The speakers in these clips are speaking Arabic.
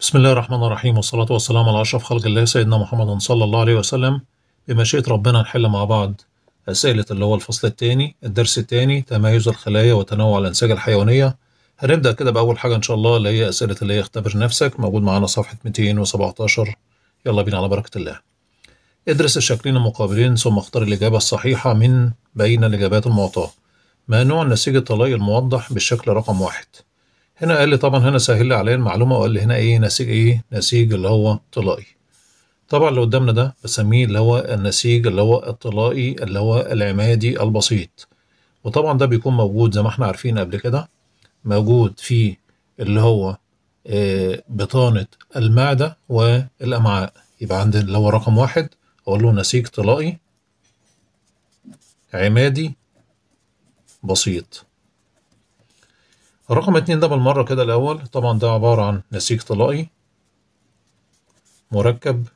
بسم الله الرحمن الرحيم والصلاة والسلام على أشرف خلق الله سيدنا محمد صلى الله عليه وسلم بمشيئة ربنا نحل مع بعض أسئلة اللي هو الفصل الثاني الدرس الثاني تمايز الخلايا وتنوع الأنسجة الحيوانية هنبدأ كده بأول حاجة إن شاء الله اللي هي أسئلة اللي هي اختبر نفسك موجود معانا صفحة 217 يلا بينا على بركة الله ادرس الشكلين المقابلين ثم اختار الإجابة الصحيحة من بين الإجابات المعطاة ما نوع النسيج الطلائي الموضح بالشكل رقم واحد؟ هنا قال لي طبعا هنا سهل لي عليا المعلومه وقال لي هنا ايه نسيج ايه نسيج اللي هو طلائي طبعا اللي قدامنا ده بسميه اللي هو النسيج اللي هو الطلائي اللي هو العمادي البسيط وطبعا ده بيكون موجود زي ما احنا عارفين قبل كده موجود في اللي هو آه، بطانة المعدة والأمعاء يبقى عند اللي هو رقم واحد أقول له نسيج طلائي عمادي بسيط الرقم اتنين ده بالمرة كده الأول طبعا ده عبارة عن نسيج طلائي مركب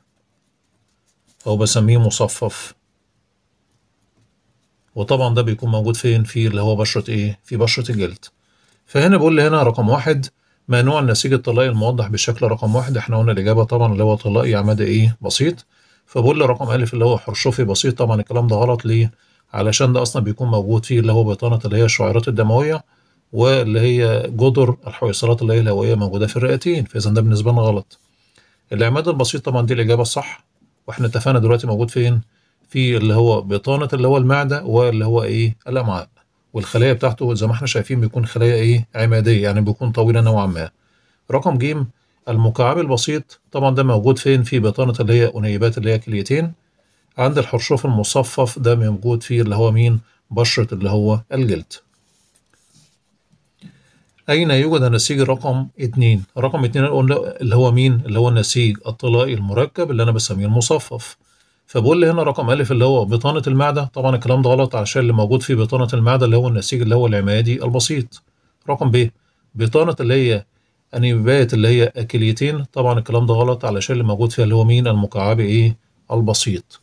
أو بسميه مصفف وطبعا ده بيكون موجود فين في اللي هو بشرة ايه في بشرة الجلد فهنا بقول لي هنا رقم واحد ما نوع النسيج الطلائي الموضح بشكل رقم واحد احنا قلنا الإجابة طبعا اللي هو طلائي عمادة ايه بسيط فبقول لي رقم ألف اللي هو حرشفي بسيط طبعا الكلام ده غلط ليه علشان ده أصلا بيكون موجود فيه اللي هو بطانة اللي هي الشعيرات الدموية واللي هي جدر الحويصلات اللي هي الهوائيه موجوده في الرئتين فاذا ده بالنسبه لنا غلط. العماد البسيط طبعا دي الاجابه الصح واحنا اتفقنا دلوقتي موجود فين؟ في اللي هو بطانه اللي هو المعده واللي هو ايه؟ الامعاء. والخلايا بتاعته زي ما احنا شايفين بيكون خلايا ايه؟ عماديه يعني بيكون طويله نوعا ما. رقم ج المكعب البسيط طبعا ده موجود فين؟ في بطانه اللي هي انيبات اللي هي كليتين. عند الحرشوف المصفف ده موجود فيه اللي هو مين؟ بشره اللي هو الجلد. أين يوجد النسيج رقم اتنين؟ رقم اتنين اللي هو مين؟ اللي هو النسيج الطلائي المركب اللي أنا بسميه المصفف. فبقول لي هنا رقم ألف اللي هو بطانة المعدة، طبعا الكلام ده غلط علشان اللي موجود في بطانة المعدة اللي هو النسيج اللي هو العمادي البسيط. رقم ب بطانة اللي هي أنيبات اللي هي أكليتين، طبعا الكلام ده غلط علشان اللي موجود فيها اللي هو مين؟ المكعبي إيه؟ البسيط.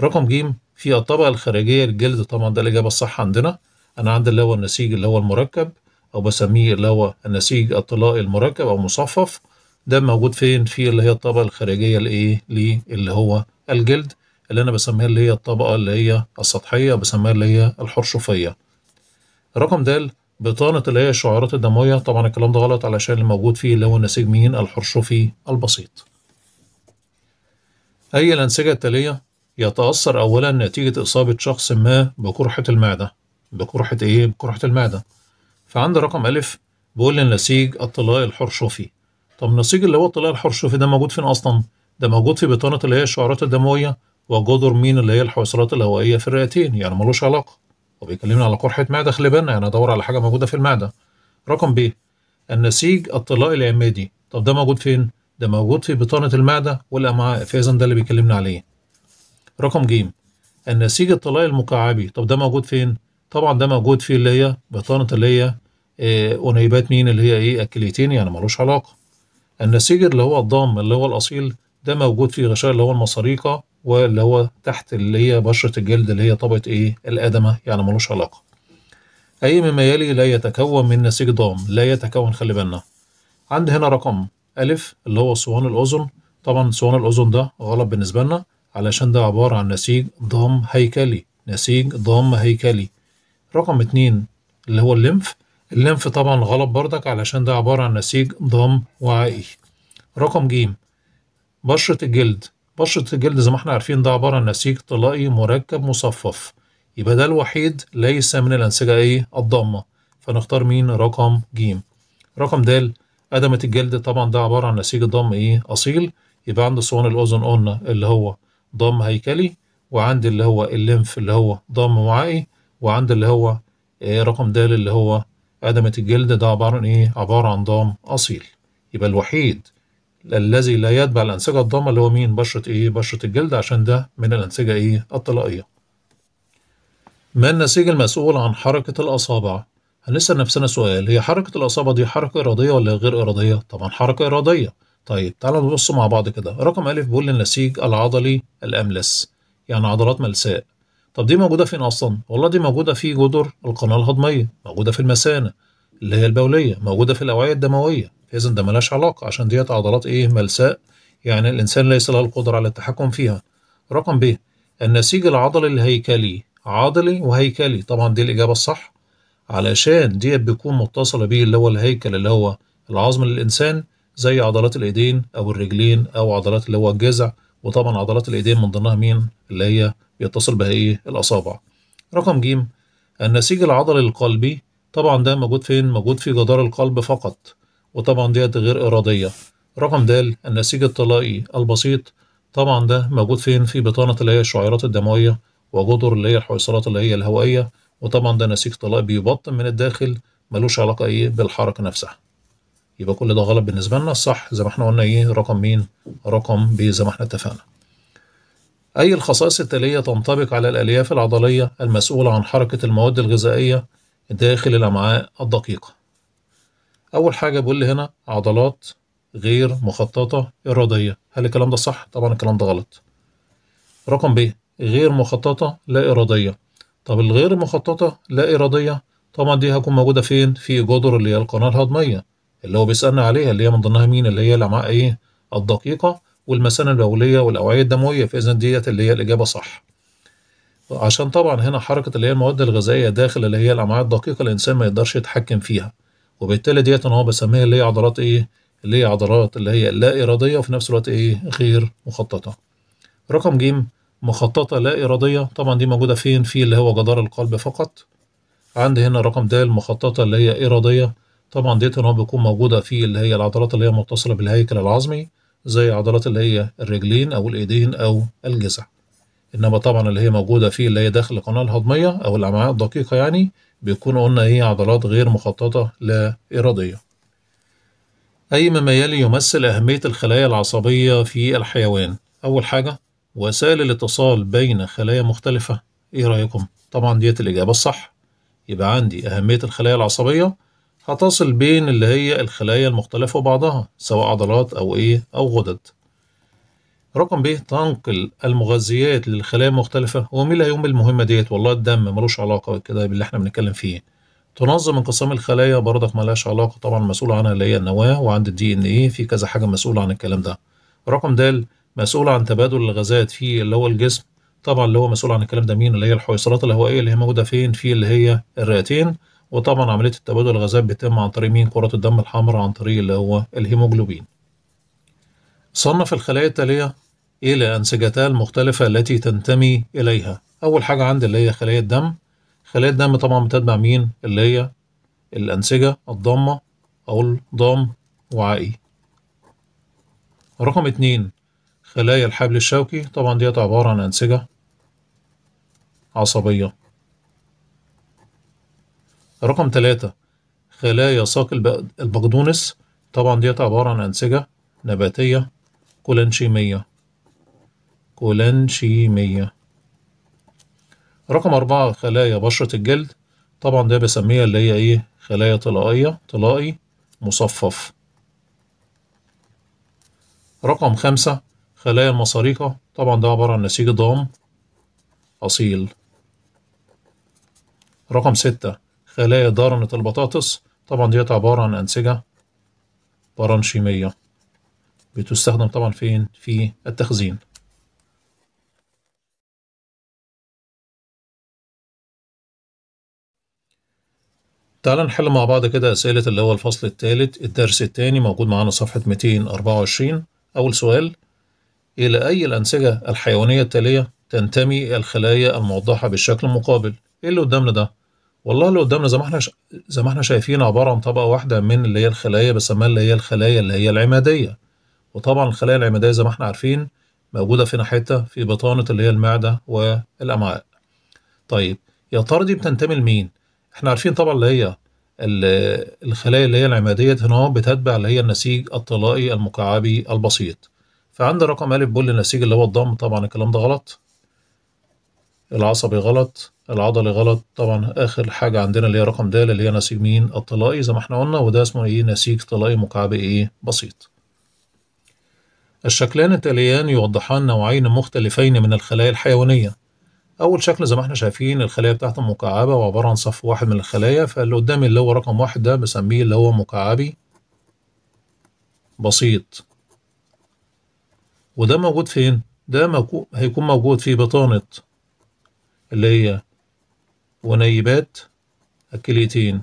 رقم ج في الطبقة الخارجية الجلد طبعا ده الإجابة الصح عندنا. أنا عندي اللي هو النسيج اللي هو المركب او بسميه اللي هو النسيج الطلائي المركب او مصفف ده موجود فين في اللي هي الطبقه الخارجيه الايه اللي هو الجلد اللي انا بسميها اللي هي الطبقه اللي هي السطحيه بسميها اللي هي الحرشفيه رقم د بطانه اللي هي الشعيرات الدمويه طبعا الكلام ده غلط علشان اللي موجود فيه اللي هو النسيج مين الحرشفي البسيط اي الانسجه التاليه يتاثر اولا نتيجه اصابه شخص ما بقرحه المعده بقرحه ايه بقرحه المعده فعند رقم ألف بيقول لي الطلائي الحر شوفي طب النسيج اللي هو الحر شوفي ده موجود فين أصلا؟ ده موجود في بطانة اللي هي الشعرات الدموية وجدر مين اللي هي الحويصلات الهوائية في الرئتين يعني ملوش علاقة وبيكلمني على قرحة معدة خلي بالنا يعني أدور على حاجة موجودة في المعدة رقم ب النسيج الطلائي العمادي طب ده موجود فين؟ ده موجود في بطانة المعدة والأمعاء فإذا ده اللي بيكلمنا عليه رقم ج النسيج الطلائي المكعبي طب ده موجود فين؟ طبعا ده موجود في اللي هي بطانة اللي هي آه، أنيبات مين اللي هي إيه أكليتين يعني ملوش علاقة النسيجر اللي هو الضام اللي هو الأصيل ده موجود في غشاء اللي هو المصاريقة واللي هو تحت اللي هي بشرة الجلد اللي هي طبقة إيه الأدمة يعني ملوش علاقة أي مما يلي لا يتكون من نسيج ضام لا يتكون خلي بالنا عند هنا رقم ألف اللي هو صوان الأذن طبعا صوان الأذن ده غلط بالنسبة لنا علشان ده عبارة عن نسيج ضام هيكلي نسيج ضام هيكلي رقم اتنين اللي هو الليمف الليمف طبعا غلط برضك علشان ده عبارة عن نسيج ضم وعائي رقم ج بشرة الجلد بشرة الجلد زي ما احنا عارفين ده عبارة عن نسيج طلائي مركب مصفف يبقى ده الوحيد ليس من الأنسجة ايه الضامة فنختار مين رقم ج رقم د أدمة الجلد طبعا ده عبارة عن نسيج ضم ايه أصيل يبقى عند صوان الأذن قلنا اللي هو ضم هيكلي وعند اللي هو الليمف اللي هو ضم وعائي وعند اللي هو إيه؟ رقم د اللي هو أدمة الجلد ده عبارة عن إيه؟ عبارة عن ضام أصيل يبقى الوحيد الذي لا يتبع الأنسجة الضامة اللي هو مين؟ بشرة إيه؟ بشرة الجلد عشان ده من الأنسجة إيه؟ الطلائية. ما النسيج المسؤول عن حركة الأصابع؟ هنسأل نفسنا سؤال هي حركة الأصابع دي حركة إرادية ولا غير إرادية؟ طبعا حركة إرادية. طيب تعالوا نبص مع بعض كده، رقم أ بيقول للنسيج العضلي الأملس يعني عضلات ملساء. طب دي موجوده فين اصلا والله دي موجوده في جدر القناه الهضميه موجوده في المثانه اللي هي البوليه موجوده في الاوعيه الدمويه اذا ده ملاش علاقه عشان ديت عضلات ايه ملساء يعني الانسان ليس له القدره على التحكم فيها رقم ب النسيج العضلي الهيكلي عضلي وهيكلي طبعا دي الاجابه الصح علشان ديت بيكون متصله بيه اللي هو الهيكل اللي هو العظم للانسان زي عضلات الايدين او الرجلين او عضلات اللي هو الجذع وطبعا عضلات الايدين من ضمنها مين اللي هي يتصل ايه الاصابع رقم ج النسيج العضلي القلبي طبعا ده موجود فين موجود في جدار القلب فقط وطبعا ديت غير اراديه رقم د النسيج الطلائي البسيط طبعا ده موجود فين في بطانه اللي هي الشعيرات الدمويه وجدر اللي هي الحويصلات اللي هي الهوائيه وطبعا ده نسيج طلائي بيبطن من الداخل ملوش علاقه ايه بالحركه نفسها يبقى كل ده غلط بالنسبه لنا الصح زي ما احنا قلنا ايه رقم مين رقم ب زي ما احنا اتفقنا أي الخصائص التالية تنطبق على الألياف العضلية المسؤولة عن حركة المواد الغذائية داخل الأمعاء الدقيقة أول حاجة بقول لي هنا عضلات غير مخططة إرادية هل الكلام ده صح؟ طبعا الكلام ده غلط رقم ب غير مخططة لا إرادية طب الغير مخططة لا إرادية طبعا دي هتكون موجودة فين؟ في جدر اللي هي القناة الهضمية اللي هو بيسألنا عليها اللي هي من ضمنها مين؟ اللي هي الأمعاء إيه؟ الدقيقة والمثانه البوليه والاوعيه الدمويه فاذا ديت اللي هي الاجابه صح عشان طبعا هنا حركه اللي هي المواد الغذائيه داخل اللي هي الامعاء الدقيقه الانسان ما يقدرش يتحكم فيها وبالتالي ديت انا هو بسميها اللي هي عضلات ايه اللي هي عضلات اللي هي لا اراديه وفي نفس الوقت ايه غير مخططه رقم ج مخططه لا اراديه طبعا دي موجوده فين في اللي هو جدار القلب فقط عندي هنا رقم د مخططه اللي هي اراديه طبعا ديت هو بيكون موجوده في اللي هي العضلات اللي هي متصله بالهيكل العظمي زي عضلات اللي هي الرجلين او الايدين او الجزع انما طبعا اللي هي موجوده في اللي هي داخل القناه الهضميه او الامعاء الدقيقه يعني بيكون قلنا هي عضلات غير مخططه لا اراديه اي مما يلي يمثل اهميه الخلايا العصبيه في الحيوان اول حاجه وسائل الاتصال بين خلايا مختلفه ايه رايكم طبعا ديت الاجابه الصح يبقى عندي اهميه الخلايا العصبيه هتصل بين اللي هي الخلايا المختلفة وبعضها سواء عضلات أو إيه أو غدد رقم ب تنقل المغذيات للخلايا المختلفة ومين اللي هيقوم بالمهمة ديت والله الدم ملوش علاقة كده باللي احنا بنتكلم فيه تنظم انقسام الخلايا برضك ملهاش علاقة طبعا مسؤول عنها اللي هي النواة وعند الدي ان ايه في كذا حاجة مسؤولة عن الكلام ده رقم د مسؤول عن تبادل الغازات في اللي هو الجسم طبعا اللي هو مسؤول عن الكلام ده مين اللي هي الحويصلات الهوائية اللي هي موجودة فين في اللي هي الرئتين وطبعا عمليه التبادل الغازات بتتم عن طريق مين كرات الدم الحمراء عن طريق اللي هو الهيموجلوبين صنف الخلايا التاليه الى انسجتها المختلفه التي تنتمي اليها اول حاجه عندي اللي هي خلايا الدم خلايا الدم طبعا بتتبع مين اللي هي الانسجه الضامه او الضام وعائي رقم اتنين خلايا الحبل الشوكي طبعا ديت عباره عن انسجه عصبيه رقم ثلاثة خلايا ساق البقدونس طبعا ديت عبارة عن أنسجة نباتية كولانشيمية كولانشيمية رقم أربعة خلايا بشرة الجلد طبعا ده بسميها اللي هي إيه خلايا طلائية طلائي مصفف رقم خمسة خلايا المصاريقة طبعا ده عبارة عن نسيج ضام أصيل رقم ستة خلايا ضارنة البطاطس طبعا ديت عبارة عن أنسجة برانشيمية بتستخدم طبعا فين في التخزين تعالى نحل مع بعض كده أسئلة اللي هو الفصل الثالث الدرس الثاني موجود معانا صفحة 224 أول سؤال إلى أي الأنسجة الحيوانية التالية تنتمي الخلايا الموضحة بالشكل المقابل؟ إيه اللي قدامنا ده؟ والله اللي قدامنا زي ما احنا ش... زي ما احنا شايفين عباره عن طبقه واحده من اللي هي الخلايا بسميها اللي هي الخلايا اللي هي العماديه وطبعا الخلايا العماديه زي ما احنا عارفين موجوده في حته في بطانه اللي هي المعده والامعاء طيب يا ترى دي بتنتمي لمين احنا عارفين طبعا اللي هي الخلايا اللي هي العماديه هنا بتتبع اللي هي النسيج الطلائي المكعبي البسيط فعند رقم أ بقول النسيج اللي هو الضم طبعا الكلام ده غلط العصبي غلط العضلي غلط طبعا اخر حاجه عندنا اللي هي رقم د اللي هي نسيج مين الطلائي زي ما احنا قلنا وده اسمه ايه نسيج طلائي مكعب ايه بسيط الشكلان التاليان يوضحان نوعين مختلفين من الخلايا الحيوانيه اول شكل زي ما احنا شايفين الخلايا بتاعته مكعبه وعباره عن صف واحد من الخلايا فاللي قدامي اللي هو رقم واحد ده بسميه اللي هو مكعبي بسيط وده موجود فين ده هيكون موجود في بطانه اللي هي ونيبات الكليتين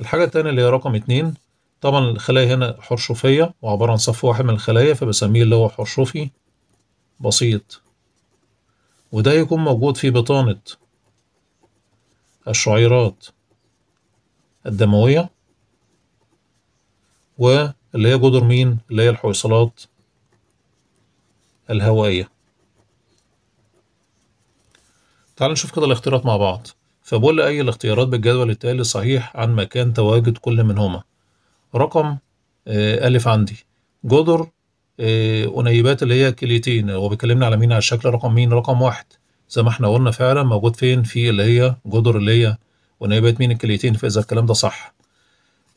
الحاجة التانية اللي هي رقم اتنين طبعا الخلايا هنا حرشفية وعبارة عن صف واحد من الخلايا فبسميه اللي هو حرشفي بسيط وده يكون موجود في بطانة الشعيرات الدموية واللي هي جدر مين اللي هي الحويصلات الهوائية تعال نشوف كده الاختيارات مع بعض فبقول أي الاختيارات بالجدول التالي صحيح عن مكان تواجد كل منهما رقم آه، ألف عندي جدر آه، أنيبات اللي هي كليتين هو بيكلمني على مين على الشكل رقم مين رقم واحد زي ما احنا قلنا فعلا موجود فين في اللي هي جدر اللي هي ونيبات مين الكليتين فإذا الكلام ده صح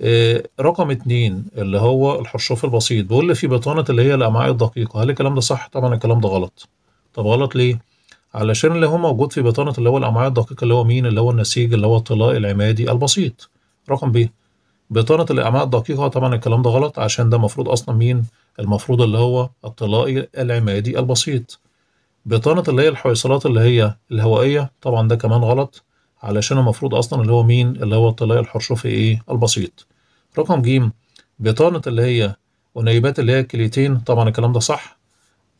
آه، رقم اتنين اللي هو الحرشوف البسيط بيقول لي في بطانة اللي هي الأمعاء الدقيقة هل الكلام ده صح؟ طبعا الكلام ده غلط طب غلط ليه؟ علشان اللي هو موجود في بطانة اللي هو الأمعاء الدقيقة اللي هو مين اللي هو النسيج اللي هو الطلاء العمادي البسيط رقم ب بطانة الأمعاء الدقيقة آه، طبعا الكلام ده غلط عشان ده المفروض أصلا مين المفروض اللي هو الطلائي العمادي البسيط بطانة اللي هي الحويصلات اللي هي الهوائية طبعا ده كمان غلط علشان المفروض أصلا اللي هو مين اللي هو الطلائي الحرشوفي إيه البسيط رقم ج بطانة اللي هي ونيبات اللي هي الكليتين طبعا الكلام ده صح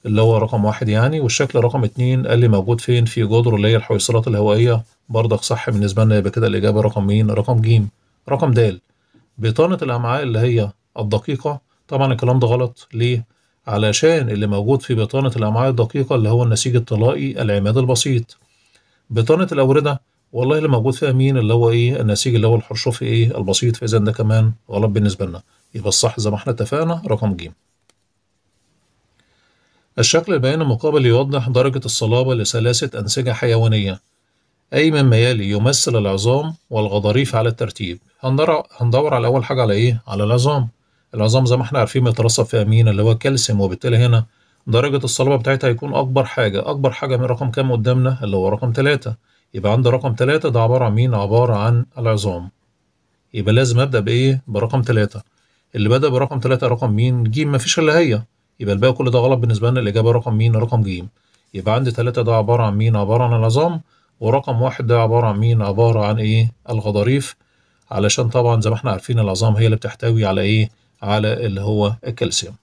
اللي هو رقم واحد يعني والشكل رقم اتنين قال لي موجود فين في جدر اللي هي الحويصلات الهوائية برضك صح بالنسبة لنا يبقى كده الإجابة رقم مين رقم ج رقم د بطانة الأمعاء اللي هي الدقيقة طبعا الكلام ده غلط ليه؟ علشان اللي موجود في بطانة الأمعاء الدقيقة اللي هو النسيج الطلائي العماد البسيط بطانة الأوردة والله اللي موجود فيها مين اللي هو إيه النسيج اللي هو الحرشوفي إيه البسيط فإذا ده كمان غلط بالنسبة لنا يبقى الصح زي ما احنا اتفقنا رقم ج الشكل البيان المقابل يوضح درجة الصلابة لثلاثة أنسجة حيوانية أي مما يلي يمثل العظام والغضاريف على الترتيب هندور على أول حاجة على إيه؟ على العظام العظام زي ما احنا عارفين بيترسب في أمين اللي هو كالسيوم وبالتالي هنا درجة الصلابة بتاعتها هيكون أكبر حاجة أكبر حاجة من رقم كام قدامنا اللي هو رقم تلاتة يبقى عندي رقم تلاتة ده عبارة عن مين؟ عبارة عن العظام يبقى لازم أبدأ بإيه؟ برقم تلاتة اللي بدأ برقم تلاتة رقم مين؟ جيم مفيش إلا هي يبقى الباقي كل ده غلط بالنسبة لنا الإجابة رقم مين رقم ج يبقى عندي تلاتة ده عبارة عن مين عبارة عن العظام ورقم واحد ده عبارة عن مين عبارة عن إيه الغضاريف علشان طبعا زي ما احنا عارفين العظام هي اللي بتحتوي على إيه على اللي هو الكالسيوم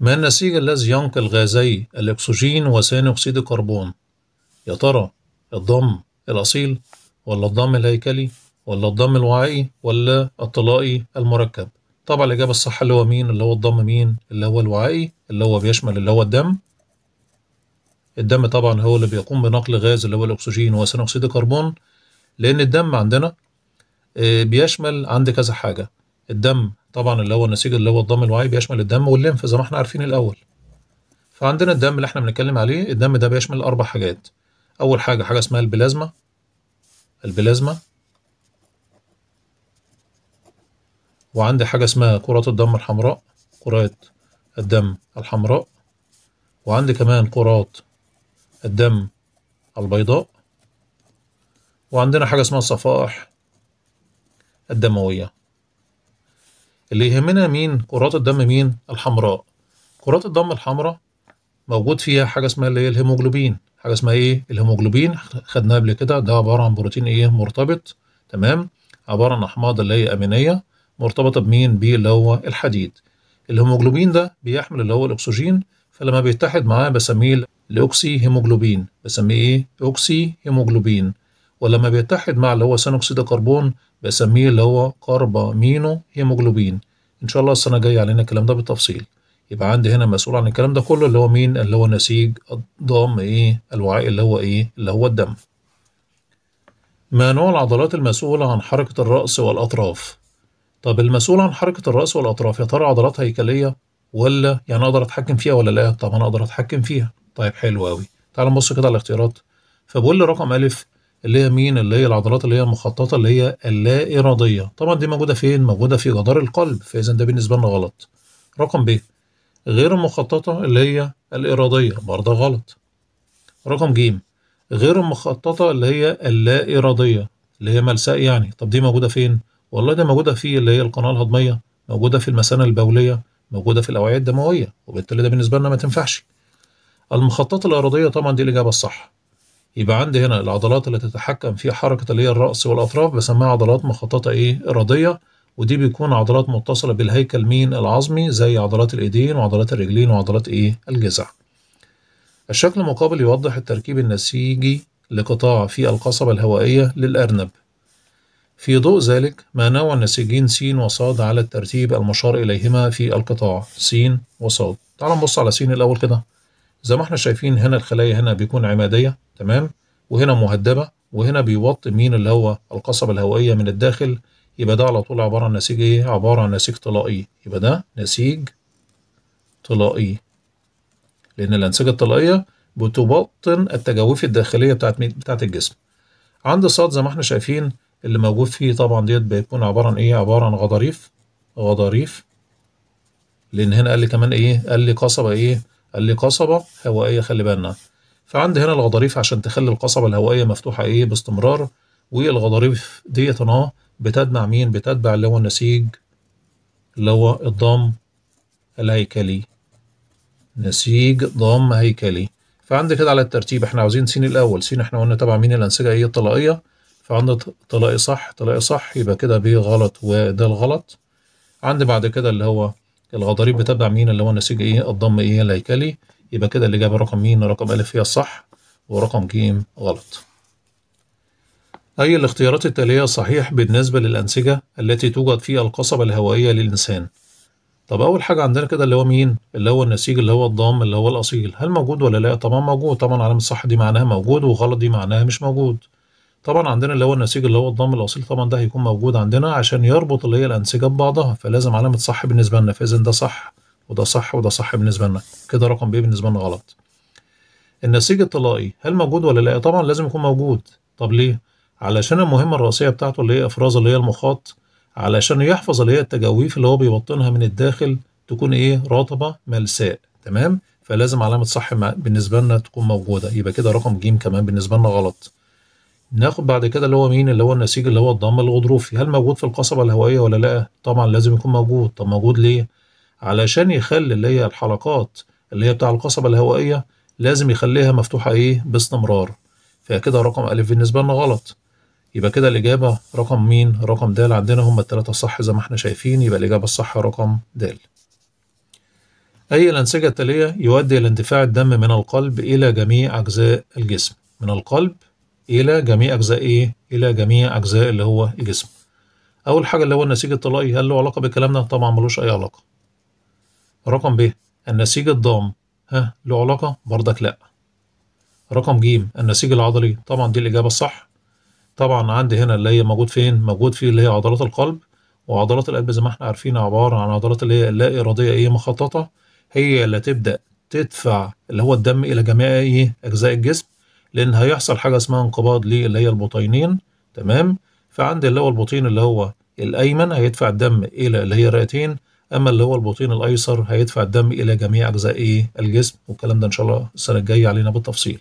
ما النسيج الذي ينقل غازي الأكسجين وثاني أكسيد الكربون يا ترى الضم الأصيل ولا الضم الهيكلي ولا الضم الوعائي ولا الطلائي المركب طبعا الإجابة الصح اللي هو مين اللي هو الضم مين اللي هو الوعائي اللي هو بيشمل اللي هو الدم الدم طبعا هو اللي بيقوم بنقل غاز اللي هو الأكسجين وثاني أكسيد الكربون لأن الدم عندنا آه، بيشمل عند كذا حاجة الدم طبعا اللي هو النسيج اللي هو الضم الوعي بيشمل الدم والليمف زي ما احنا عارفين الأول فعندنا الدم اللي احنا بنتكلم عليه الدم ده بيشمل أربع حاجات أول حاجة حاجة اسمها البلازما البلازما وعندي حاجة اسمها كرات الدم الحمراء كرات الدم الحمراء وعندي كمان كرات الدم البيضاء وعندنا حاجة اسمها الصفائح الدموية اللي يهمنا مين كرات الدم مين الحمراء كرات الدم الحمراء موجود فيها حاجة اسمها اللي هي الهيموجلوبين حاجة اسمها ايه الهيموجلوبين خدناها قبل كده ده عبارة عن بروتين ايه مرتبط تمام عبارة عن أحماض اللي هي أمينية مرتبطة بمين بيه اللي هو الحديد الهيموجلوبين ده بيحمل اللي هو الأكسجين فلما بيتحد معاه بسميه الأوكسي هيموجلوبين بسميه إيه؟ أوكسي هيموجلوبين ولما بيتحد مع اللي هو ثاني أكسيد الكربون بسميه اللي هو كربامينو هيموجلوبين إن شاء الله السنة الجاية علينا الكلام ده بالتفصيل يبقى عندي هنا مسؤول عن الكلام ده كله اللي هو مين اللي هو نسيج الضم ايه الوعاء اللي هو ايه اللي هو الدم ما نوع العضلات المسؤولة عن حركة الرأس والأطراف طب المسؤول عن حركة الرأس والأطراف يا ترى عضلات هيكلية ولا يعني أقدر أتحكم فيها ولا لا؟ طب أنا أقدر أتحكم فيها. طيب حلو أوي. تعال نبص كده على الاختيارات. فبقول لي رقم أ اللي هي مين؟ اللي هي العضلات اللي هي المخططة اللي هي اللا إرادية. طبعا دي موجودة فين؟ موجودة في جدار القلب فإذا ده بالنسبة لنا غلط. رقم ب غير المخططة اللي هي الإرادية برضه غلط. رقم ج غير المخططة اللي هي اللا إرادية اللي هي ملساء يعني طب دي موجودة فين؟ والله ده موجوده في اللي هي القناه الهضميه موجوده في المثانه البوليه موجوده في الاوعيه الدمويه وبالتالي ده بالنسبه لنا ما تنفعش المخطط الارضيه طبعا دي الاجابه الصح يبقى عندي هنا العضلات اللي تتحكم في حركه اللي هي الراس والاطراف بسميها عضلات مخططه ايه اراضيه ودي بيكون عضلات متصله بالهيكل مين العظمي زي عضلات الايدين وعضلات الرجلين وعضلات ايه الجزع الشكل المقابل يوضح التركيب النسيجي لقطاع في القصبة الهوائية للأرنب في ضوء ذلك ما نوع النسيجين س وص على الترتيب المشار إليهما في القطاع س وص تعال نبص على س الأول كده زي ما احنا شايفين هنا الخلايا هنا بيكون عمادية تمام وهنا مهدبة وهنا بيوطي مين اللي هو القصبة الهوائية من الداخل يبقى ده على طول عبارة عن نسيج ايه؟ عبارة عن نسيج طلائي يبقى ده نسيج طلائي لأن الأنسجة الطلائية بتبطن التجوف الداخلية بتاعت بتاعت الجسم عند صاد زي ما احنا شايفين اللي موجود فيه طبعا ديت بيكون عبارة عن ايه عبارة عن غضاريف غضاريف لان هنا قال لي كمان ايه قال لي قصبة ايه قال لي قصبة هوائية خلي بالنا فعندي هنا الغضاريف عشان تخلي القصبة الهوائية مفتوحة ايه باستمرار والغضاريف ديت انا بتتبع مين بتتبع اللي هو النسيج اللي هو الضم الهيكلي نسيج ضم هيكلي فعندي كده على الترتيب احنا عاوزين سين الاول سين احنا قلنا تبع مين الانسجه ايه الطلائيه فعند تلاقي صح تلاقي صح يبقى كده ب غلط وده الغلط عند بعد كده اللي هو الغضاريف بتبع مين اللي هو النسيج ايه الضم ايه الهيكلي يبقى كده اللي جاب رقم مين رقم أ هي الصح ورقم ج غلط أي الاختيارات التالية صحيح بالنسبة للأنسجة التي توجد في القصبة الهوائية للإنسان طب أول حاجة عندنا كده اللي هو مين؟ اللي هو النسيج اللي هو الضام اللي هو الأصيل هل موجود ولا لا؟ طبعا موجود طبعا علامة الصح دي معناها موجود وغلط دي معناها مش موجود طبعا عندنا اللي هو النسيج اللي هو الضم الاصيل طبعا ده هيكون موجود عندنا عشان يربط اللي هي الانسجه ببعضها فلازم علامه صح بالنسبه لنا فاذا ده صح وده صح وده صح بالنسبه لنا كده رقم ب بالنسبه لنا غلط النسيج الطلائي هل موجود ولا لا طبعا لازم يكون موجود طب ليه علشان المهمه الرئيسيه بتاعته اللي هي افراز اللي هي المخاط علشان يحفظ اللي هي التجاويف اللي هو بيبطنها من الداخل تكون ايه رطبه ملساء تمام فلازم علامه صح بالنسبه لنا تكون موجوده يبقى كده رقم ج كمان بالنسبه لنا غلط ناخد بعد كده اللي هو مين اللي هو النسيج اللي هو الضم الغضروفي هل موجود في القصبة الهوائية ولا لا طبعا لازم يكون موجود طب موجود ليه علشان يخلي اللي هي الحلقات اللي هي بتاع القصبة الهوائية لازم يخليها مفتوحة ايه باستمرار فكده رقم ألف بالنسبة لنا غلط يبقى كده الإجابة رقم مين رقم د عندنا هما التلاتة الصح زي ما احنا شايفين يبقى الإجابة الصح رقم د أي الأنسجة التالية يؤدي إلى اندفاع الدم من القلب إلى جميع أجزاء الجسم من القلب الى جميع اجزاء ايه الى جميع اجزاء اللي هو الجسم اول حاجه اللي هو النسيج الطلائي هل له علاقه بالكلام ده طبعا ملوش اي علاقه رقم ب النسيج الضام ها له علاقه بردك لا رقم ج النسيج العضلي طبعا دي الاجابه الصح طبعا عندي هنا اللي هي موجود فين موجود فيه اللي هي عضلات القلب وعضلات القلب زي ما احنا عارفين عباره عن عضلات اللي هي اللا اراديه ايه مخططه هي اللي تبدا تدفع اللي هو الدم الى جميع ايه اجزاء الجسم لان هيحصل حاجه اسمها انقباض ليه اللي هي البطينين تمام فعند اللي هو البطين اللي هو الايمن هيدفع الدم الى اللي هي الرئتين اما اللي هو البطين الايسر هيدفع الدم الى جميع اجزاء إيه؟ الجسم والكلام ده ان شاء الله السنه الجايه علينا بالتفصيل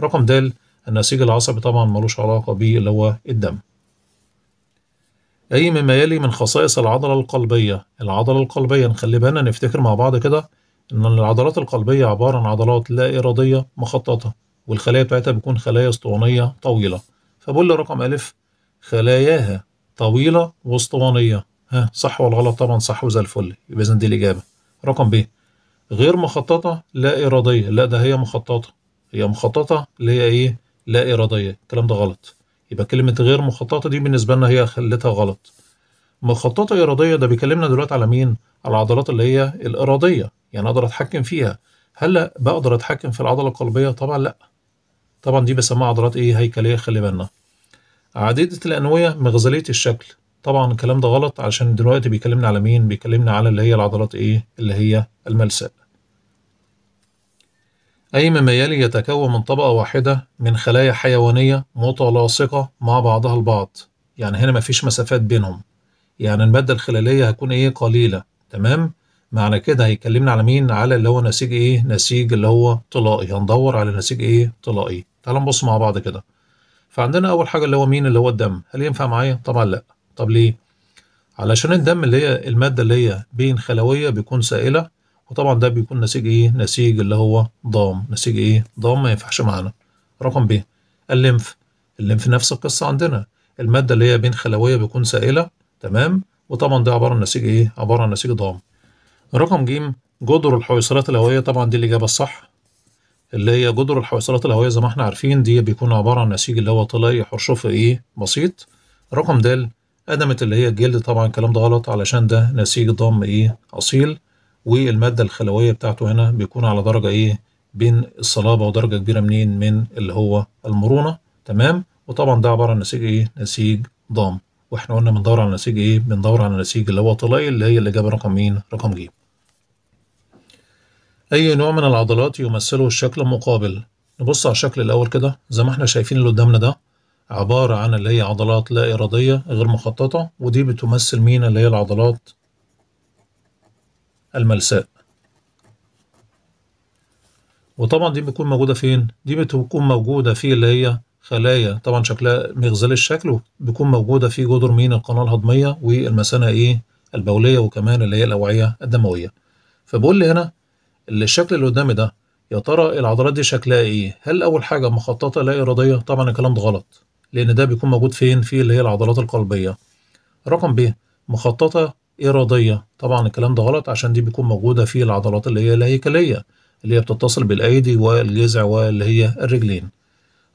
رقم د النسيج العصبي طبعا ملوش علاقه بيه اللي هو الدم أي مما يلي من خصائص العضلة القلبية العضلة القلبية نخلي بالنا نفتكر مع بعض كده إن العضلات القلبية عبارة عن عضلات لا إرادية مخططة والخلايا بتاعتها بتكون خلايا اسطوانية طويلة فبقول رقم ألف خلاياها طويلة واسطوانية ها صح ولا غلط طبعا صح وزي الفل يبقى إذا دي الإجابة رقم ب غير مخططة لا إرادية لا ده هي مخططة هي مخططة اللي هي إيه لا إرادية الكلام ده غلط يبقى كلمة غير مخططة دي بالنسبة لنا هي خلتها غلط مخططة إرادية ده بيكلمنا دلوقتي على مين؟ على العضلات اللي هي الإرادية يعني أقدر أتحكم فيها هل بقدر أتحكم في العضلة القلبية؟ طبعا لأ طبعا دي بسميها عضلات ايه هيكليه خلي بالنا عديدة الأنوية مغزلية الشكل طبعا الكلام ده غلط علشان دلوقتي بيكلمنا على مين بيكلمنا على اللي هي العضلات ايه اللي هي الملساء أي مما يلي يتكون من طبقة واحدة من خلايا حيوانية متلاصقة مع بعضها البعض يعني هنا مفيش مسافات بينهم يعني المادة الخلالية هتكون ايه قليلة تمام معنى كده هيكلمنا على مين على اللي هو نسيج ايه نسيج اللي هو طلائي هندور على نسيج ايه طلائي تعالوا نبص مع بعض كده فعندنا اول حاجه اللي هو مين اللي هو الدم هل ينفع معايا طبعا لا طب ليه علشان الدم اللي هي الماده اللي هي بين خلويه بيكون سائله وطبعا ده بيكون نسيج ايه نسيج اللي هو ضام نسيج ايه ضام ما ينفعش معانا رقم ب الليمف الليمف نفس القصه عندنا الماده اللي هي بين خلويه بيكون سائله تمام وطبعا ده عباره عن نسيج ايه عباره عن نسيج ضام رقم ج جدر الحويصلات الهوائيه طبعا دي الاجابه الصح اللي هي جدر الحويصلات الهوائية زي ما احنا عارفين دي بيكون عبارة عن نسيج اللي هو طلائي حرشوف ايه بسيط رقم د ادمت اللي هي الجلد طبعا الكلام ده غلط علشان ده نسيج ضم ايه اصيل والمادة الخلوية بتاعته هنا بيكون على درجة ايه بين الصلابة ودرجة كبيرة منين من اللي هو المرونة تمام وطبعا ده عبارة عن نسيج ايه نسيج ضام واحنا قلنا بندور على نسيج ايه بندور على نسيج اللي هو طلائي اللي هي الاجابة رقم مين رقم ج أي نوع من العضلات يمثله الشكل المقابل؟ نبص على الشكل الأول كده زي ما احنا شايفين اللي قدامنا ده عبارة عن اللي هي عضلات لا إرادية غير مخططة ودي بتمثل مين اللي هي العضلات الملساء وطبعا دي بتكون موجودة فين؟ دي بتكون موجودة في اللي هي خلايا طبعا شكلها مغزل الشكل وبتكون موجودة في جدر مين القناة الهضمية والمثانة ايه البولية وكمان اللي هي الأوعية الدموية فبقول لي هنا اللي الشكل اللي قدامي ده يا ترى العضلات دي شكلها ايه هل اول حاجه مخططه لا اراديه طبعا الكلام ده غلط لان ده بيكون موجود فين في اللي هي العضلات القلبيه رقم ب مخططه اراديه طبعا الكلام ده غلط عشان دي بيكون موجوده في العضلات اللي هي الهيكليه اللي هي بتتصل بالايدي والجذع واللي هي الرجلين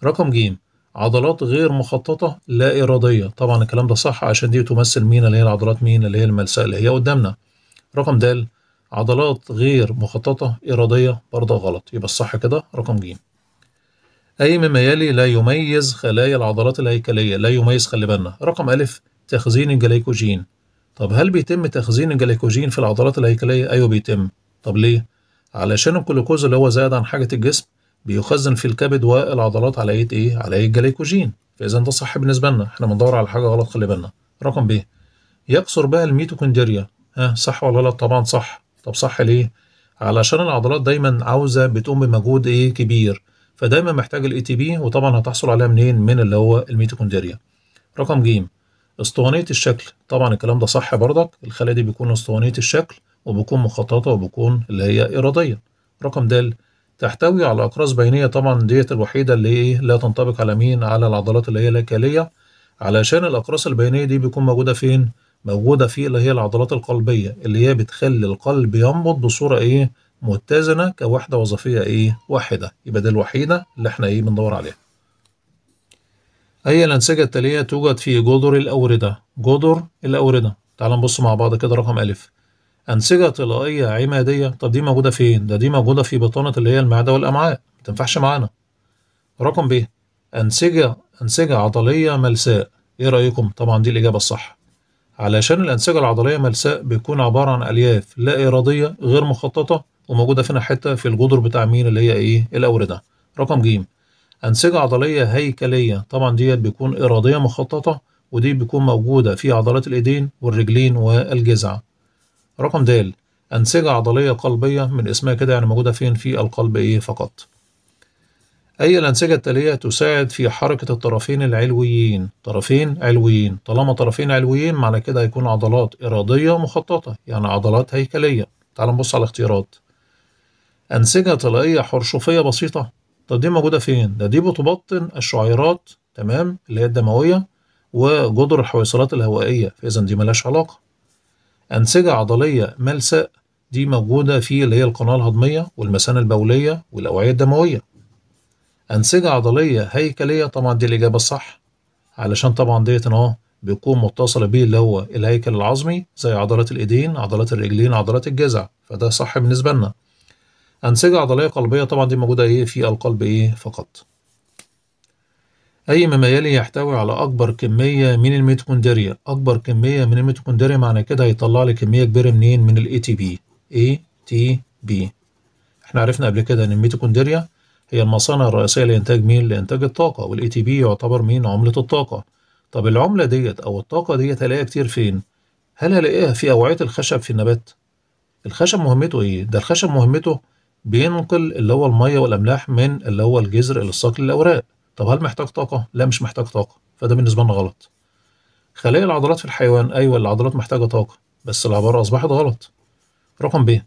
رقم ج عضلات غير مخططه لا اراديه طبعا الكلام ده صح عشان دي تمثل مين اللي هي العضلات مين اللي هي الملساء اللي هي قدامنا رقم د عضلات غير مخططة إرادية برضه غلط يبقى الصح كده رقم ج أي مما يلي لا يميز خلايا العضلات الهيكلية لا يميز خلي بالنا رقم أ تخزين الجليكوجين طب هل بيتم تخزين الجليكوجين في العضلات الهيكلية؟ أيوه بيتم طب ليه؟ علشان الجلوكوز اللي هو زائد عن حاجة الجسم بيخزن في الكبد والعضلات على ايه ايه على الجليكوجين فاذا ده صح بالنسبه لنا احنا بندور على حاجه غلط خلي بالنا رقم ب يقصر بقى الميتوكوندريا ها صح ولا لا طبعا صح طب صح ليه؟ علشان العضلات دايما عاوزه بتقوم بمجهود ايه كبير فدايما محتاج الاي تي بي وطبعا هتحصل عليها منين؟ من اللي هو الميتوكوندريا. رقم ج اسطوانيه الشكل طبعا الكلام ده صح برضك الخلايا دي بيكون اسطوانيه الشكل وبيكون مخططه وبيكون اللي هي اراديه. رقم د تحتوي على اقراص بينيه طبعا ديت الوحيده اللي ايه لا تنطبق على مين؟ على العضلات اللي هي الهيكليه علشان الاقراص البينيه دي بيكون موجوده فين؟ موجوده فيه اللي هي العضلات القلبيه اللي هي بتخلي القلب ينبض بصوره ايه متزنه كوحده وظيفيه ايه واحده يبقى دي الوحيده اللي احنا ايه بندور عليها هي الانسجه التاليه توجد في جدر الاورده جدر الاورده تعال نبص مع بعض كده رقم الف انسجه طلائيه عماديه طب دي موجوده فين ده دي موجوده في بطانه اللي هي المعده والامعاء ما تنفعش معانا رقم ب انسجه انسجه عضليه ملساء ايه رايكم طبعا دي الاجابه الصح علشان الأنسجة العضلية ملساء بيكون عبارة عن ألياف لا إرادية غير مخططة وموجودة فينا حتة في الجدر بتاع مين اللي هي إيه الأوردة رقم ج أنسجة عضلية هيكلية طبعا ديت بيكون إرادية مخططة ودي بيكون موجودة في عضلات الإيدين والرجلين والجزع رقم د أنسجة عضلية قلبية من اسمها كده يعني موجودة فين في القلب إيه فقط أي الأنسجة التالية تساعد في حركة الطرفين العلويين طرفين علويين طالما طرفين علويين معنى كده هيكون عضلات إرادية مخططة يعني عضلات هيكلية تعال نبص على الاختيارات أنسجة طلائية حرشوفية بسيطة طب دي موجودة فين؟ ده دي بتبطن الشعيرات تمام اللي هي الدموية وجدر الحويصلات الهوائية فإذا دي ملهاش علاقة أنسجة عضلية ملساء دي موجودة في اللي هي القناة الهضمية والمثانة البولية والأوعية الدموية أنسجة عضلية هيكلية طبعا دي الإجابة الصح علشان طبعا ديت أهو بيكون متصلة بيه اللي هو الهيكل العظمي زي عضلات الإيدين عضلات الرجلين عضلات الجذع فده صح بالنسبة لنا أنسجة عضلية قلبية طبعا دي موجودة إيه في القلب إيه فقط أي مما يلي يحتوي على أكبر كمية من الميتوكوندريا أكبر كمية من الميتوكوندريا معنى كده هيطلع لي كمية كبيرة منين من الـ ATP ATP إحنا عرفنا قبل كده إن الميتوكوندريا هي المصانع الرئيسية لإنتاج مين؟ لإنتاج الطاقة والـ ATP يعتبر مين؟ عملة الطاقة طب العملة ديت أو الطاقة ديت هلاقيها كتير فين؟ هل هلاقيها في أوعية الخشب في النبات؟ الخشب مهمته إيه؟ ده الخشب مهمته بينقل اللي هو المية والأملاح من اللي هو الجذر إلى الصقل الأوراق طب هل محتاج طاقة؟ لا مش محتاج طاقة فده بالنسبة لنا غلط خلايا العضلات في الحيوان أيوة العضلات محتاجة طاقة بس العبارة أصبحت غلط رقم ب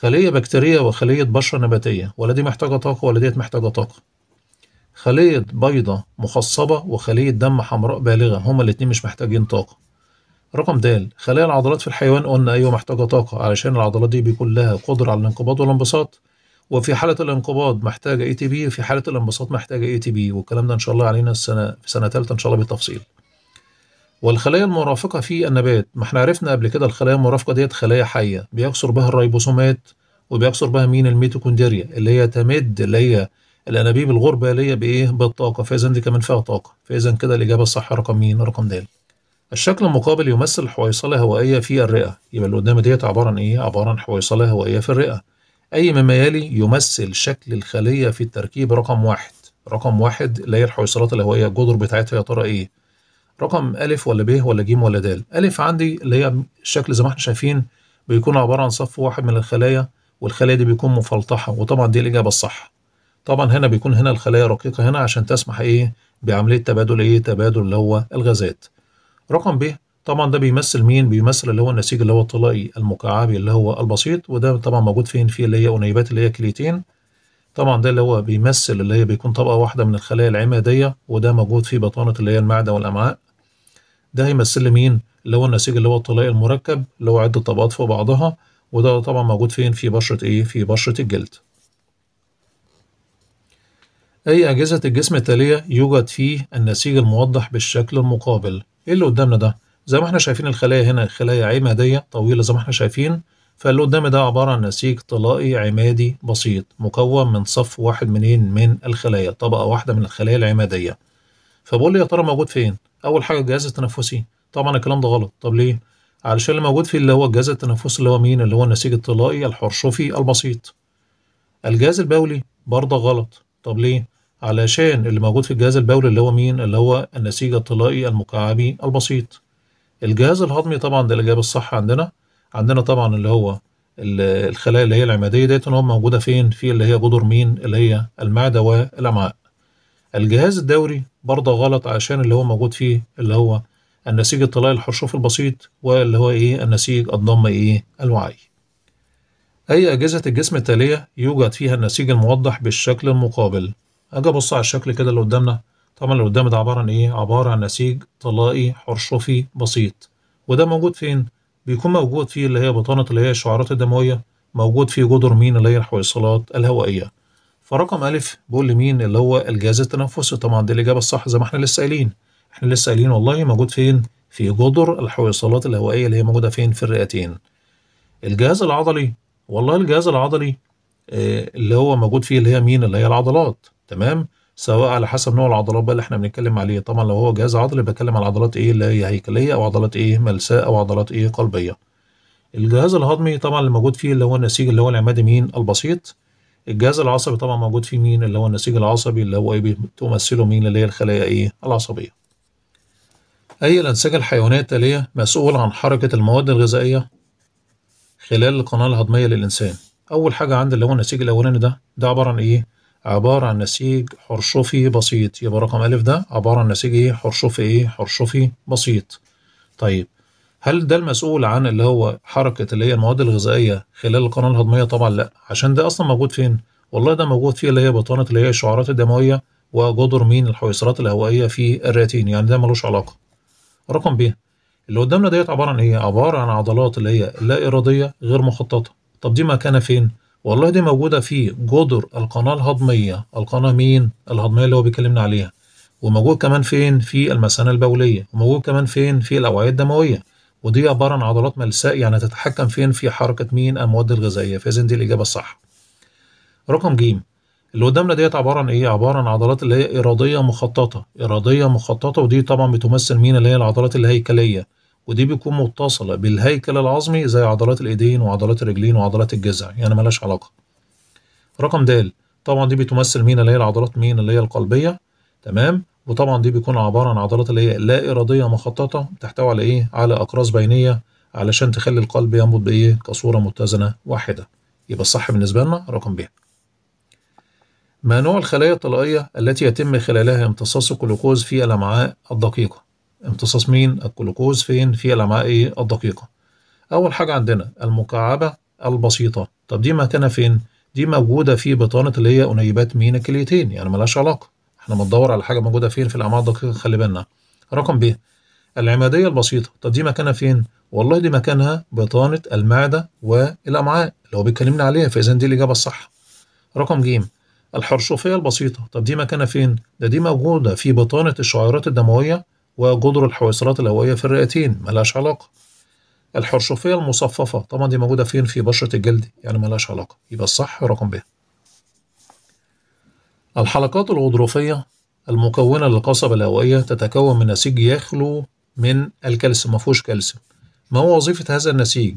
خلية بكتيرية وخلية بشرة نباتية ولا دي محتاجة طاقة ولا ديت محتاجة طاقة خلية بيضة مخصبة وخلية دم حمراء بالغة هما الاتنين مش محتاجين طاقة رقم د خلايا العضلات في الحيوان قلنا أيوة محتاجة طاقة علشان العضلات دي بيكون لها قدرة على الانقباض والانبساط وفي حالة الانقباض محتاجة اي تي بي وفي حالة الانبساط محتاجة اي تي بي والكلام ده إن شاء الله علينا السنة في سنة تالتة إن شاء الله بالتفصيل والخلايا المرافقة في النبات ما احنا عرفنا قبل كده الخلايا المرافقة ديت خلايا حية بيكسر بها الريبوسومات وبيكسر بها مين الميتوكوندريا اللي هي تمد اللي هي الأنابيب الغربالية بإيه بالطاقة فإذا دي كمان فيها طاقة فإذا كده الإجابة الصح رقم مين رقم د الشكل المقابل يمثل حويصلة هوائية في الرئة يبقى اللي قدام ديت عبارة عن إيه عبارة عن حويصلة هوائية في الرئة أي مما يلي يمثل شكل الخلية في التركيب رقم واحد رقم واحد اللي هي الحويصلات الهوائية الجدر بتاعتها يا ترى إيه رقم ألف ولا ب ولا ج ولا د ألف عندي اللي هي الشكل زي ما احنا شايفين بيكون عبارة عن صف واحد من الخلايا والخلايا دي بيكون مفلطحة وطبعا دي الإجابة الصح طبعا هنا بيكون هنا الخلايا رقيقة هنا عشان تسمح إيه بعملية تبادل إيه تبادل اللي هو الغازات رقم ب طبعا ده بيمثل مين بيمثل اللي هو النسيج اللي هو الطلائي المكعبي اللي هو البسيط وده طبعا موجود فين في اللي هي أنيبات اللي هي كليتين طبعا ده اللي هو بيمثل اللي هي بيكون طبقة واحدة من الخلايا العمادية وده موجود في بطانة اللي هي المعدة والأمعاء ده هيمثل لي مين اللي هو النسيج اللي هو الطلائي المركب اللي هو عدة طبقات فوق بعضها وده طبعا موجود فين في بشرة ايه في بشرة الجلد أي أجهزة الجسم التالية يوجد فيه النسيج الموضح بالشكل المقابل إيه اللي قدامنا ده زي ما احنا شايفين الخلايا هنا خلايا عمادية طويلة زي ما احنا شايفين فاللي قدامي ده عبارة عن نسيج طلائي عمادي بسيط مكون من صف واحد منين من الخلايا طبقة واحدة من الخلايا العمادية فبقول لي يا ترى موجود فين اول حاجه الجهاز التنفسي طبعا الكلام ده غلط طب ليه علشان اللي موجود فيه اللي هو الجهاز التنفسي اللي هو مين اللي هو النسيج الطلائي الحرشفي البسيط الجهاز البولي برضه غلط طب ليه علشان اللي موجود في الجهاز البولي اللي هو مين اللي هو النسيج الطلائي المكعبي البسيط الجهاز الهضمي طبعا ده الاجابه الصح عندنا عندنا طبعا اللي هو الخلايا اللي هي العماديه ديت هو موجوده فين في اللي هي جدر مين اللي هي المعده والامعاء الجهاز الدوري برضه غلط عشان اللي هو موجود فيه اللي هو النسيج الطلائي الحرشوف البسيط واللي هو ايه النسيج الضم ايه الوعي اي اجهزة الجسم التالية يوجد فيها النسيج الموضح بالشكل المقابل اجي ابص على الشكل كده اللي قدامنا طبعا اللي قدامنا ده عبارة عن ايه عبارة عن نسيج طلائي حرشفي بسيط وده موجود فين بيكون موجود فيه اللي هي بطانة اللي هي الشعرات الدموية موجود فيه جدر مين اللي هي الحويصلات الهوائية فرقم ألف بقول لمين اللي هو الجهاز التنفسي طبعا دي الإجابة الصح زي ما احنا لسه قايلين احنا لسه قايلين والله موجود فين في جدر الحويصلات الهوائية اللي هي موجودة فين في الرئتين الجهاز العضلي والله الجهاز العضلي آه، اللي هو موجود فيه اللي هي مين اللي هي العضلات تمام سواء على حسب نوع العضلات بقى اللي احنا بنتكلم عليه طبعا لو هو جهاز عضلي بتكلم على عضلات ايه اللي هي هيكليه او عضلات ايه ملساء او عضلات ايه قلبيه الجهاز الهضمي طبعا اللي موجود فيه اللي هو النسيج اللي هو العمادي مين البسيط الجهاز العصبي طبعا موجود فيه مين اللي هو النسيج العصبي اللي هو ايه بتمثله مين اللي هي الخلايا ايه العصبيه اي الانسجه الحيوانيه التاليه مسؤول عن حركه المواد الغذائيه خلال القناه الهضميه للانسان اول حاجه عند اللي هو النسيج الاولاني ده ده عباره عن ايه عباره عن نسيج حرشفي بسيط يبقى رقم الف ده عباره عن نسيج ايه حرشفي ايه حرشفي بسيط طيب هل ده المسؤول عن اللي هو حركه اللي هي المواد الغذائيه خلال القناه الهضميه طبعا لا عشان ده اصلا موجود فين والله ده موجود في اللي هي بطانه اللي هي الشعرات الدمويه وجدر مين الحويصلات الهوائيه في الرئتين يعني ده ملوش علاقه رقم ب اللي قدامنا ديت عباره عن ايه عباره عن عضلات اللي هي لا اراديه غير مخططه طب دي مكانها فين والله دي موجوده في جدر القناه الهضميه القناه مين الهضميه اللي هو بيكلمنا عليها وموجود كمان فين في المثانه البوليه وموجود كمان فين في الاوعيه الدمويه ودي عباره عن عضلات ملساء يعني تتحكم فين في حركه مين المواد الغذائيه فاذا دي الاجابه الصح رقم ج اللي قدامنا ديت عباره عن ايه عباره عن عضلات اللي هي اراديه مخططه اراديه مخططه ودي طبعا بتمثل مين اللي هي العضلات الهيكليه ودي بتكون متصله بالهيكل العظمي زي عضلات الايدين وعضلات الرجلين وعضلات الجذع يعني مالهاش علاقه رقم د طبعا دي بتمثل مين اللي هي العضلات مين اللي هي القلبيه تمام وطبعا دي بيكون عباره عن عضلات اللي هي لا اراديه مخططه بتحتوي على ايه على اقراص بينيه علشان تخلي القلب ينبض بايه كصوره متزنه واحده يبقى الصح بالنسبه لنا رقم ب ما نوع الخلايا الطلائيه التي يتم خلالها امتصاص الجلوكوز في الامعاء الدقيقه امتصاص مين الجلوكوز فين في الامعاء ايه الدقيقه اول حاجه عندنا المكعبه البسيطه طب دي مكانها فين دي موجوده في بطانه اللي هي انيبات مين الكليتين يعني ملهاش علاقه احنا بندور على حاجه موجوده فين في الاعمار الدقيقه خلي بالنا رقم ب العماديه البسيطه طب دي مكانها فين والله دي مكانها بطانه المعده والامعاء اللي هو بيتكلمنا عليها فاذا دي الاجابه الصح رقم ج الحرشوفيه البسيطه طب دي مكانها فين ده دي موجوده في بطانه الشعيرات الدمويه وجدر الحويصلات الهوائيه في الرئتين ملهاش علاقه الحرشوفيه المصففه طبعا دي موجوده فين في بشره الجلد يعني ملهاش علاقه يبقى الصح رقم ب الحلقات الغضروفية المكونة للقصبة الهوائية تتكون من نسيج يخلو من الكالسيوم مفهوش كالسيوم ما هو وظيفة هذا النسيج؟